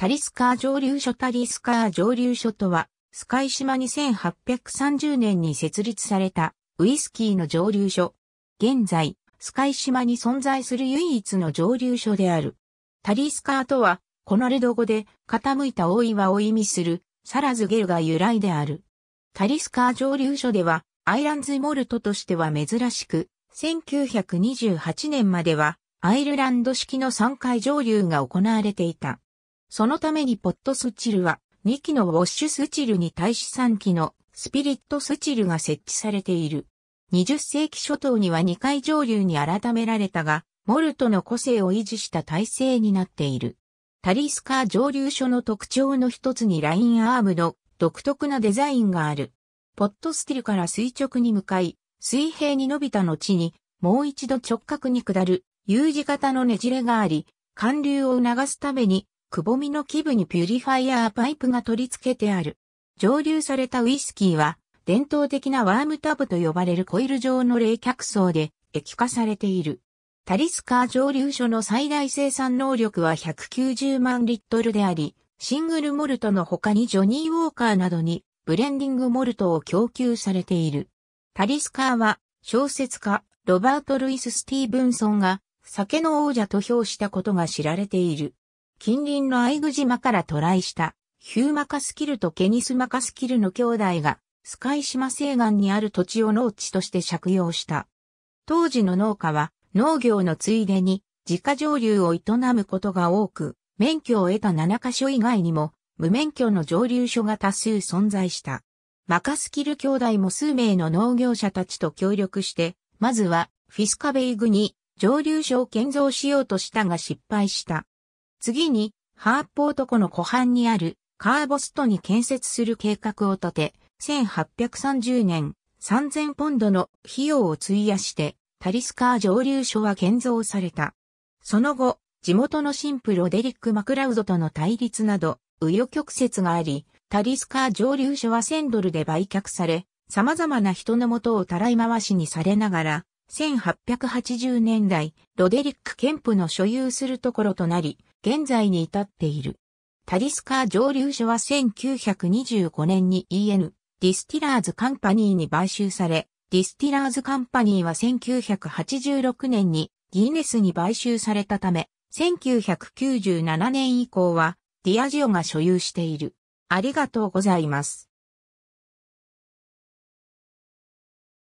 タリスカー蒸留所タリスカー蒸留所とは、スカイ島に1 8 3 0年に設立されたウイスキーの蒸留所。現在、スカイ島に存在する唯一の蒸留所である。タリスカーとは、コナルド語で傾いた大岩を意味するサラズゲルが由来である。タリスカー蒸留所では、アイランズモルトとしては珍しく、1928年まではアイルランド式の3回蒸留が行われていた。そのためにポットスチルは2機のウォッシュスチルに対し3機のスピリットスチルが設置されている。20世紀初頭には2階上流に改められたが、モルトの個性を維持した体制になっている。タリスカー上流所の特徴の一つにラインアームの独特なデザインがある。ポットスチルから垂直に向かい、水平に伸びた後に、もう一度直角に下る U 字型のねじれがあり、寒流を促すためにくぼみの基部にピュリファイアーパイプが取り付けてある。蒸留されたウイスキーは、伝統的なワームタブと呼ばれるコイル状の冷却層で液化されている。タリスカー蒸留所の最大生産能力は190万リットルであり、シングルモルトの他にジョニー・ウォーカーなどにブレンディングモルトを供給されている。タリスカーは小説家ロバート・ルイス・スティーブンソンが酒の王者と評したことが知られている。近隣のアイグ島から渡来したヒューマカスキルとケニスマカスキルの兄弟がスカイ島西岸にある土地を農地として借用した。当時の農家は農業のついでに自家上流を営むことが多く、免許を得た7カ所以外にも無免許の上流所が多数存在した。マカスキル兄弟も数名の農業者たちと協力して、まずはフィスカベイグに上流所を建造しようとしたが失敗した。次に、ハープ男の湖畔にあるカーボストに建設する計画を立て、1830年3000ポンドの費用を費やして、タリスカー蒸留所は建造された。その後、地元のンプロデリック・マクラウドとの対立など、紆余曲折があり、タリスカー蒸留所は1000ドルで売却され、様々な人のもとをたらい回しにされながら、1880年代、ロデリック・ケンプの所有するところとなり、現在に至っている。タリスカー蒸留所は1925年に EN ディスティラーズカンパニーに買収され、ディスティラーズカンパニーは1986年にギネスに買収されたため、1997年以降はディアジオが所有している。ありがとうございます。